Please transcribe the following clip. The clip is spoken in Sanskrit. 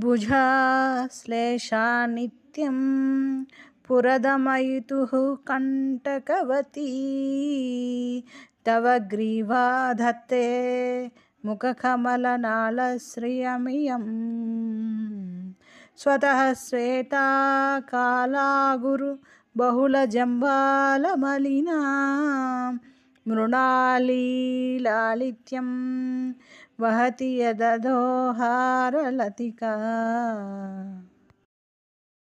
भुजा नित्यं पुरदमयितुः कण्टकवती तव ग्रीवा धत्ते स्वतः श्वेता काला गुरु बहुलजम्बालमलिना మృణాళీలాళిత్యం వహతి యదోహారలతికా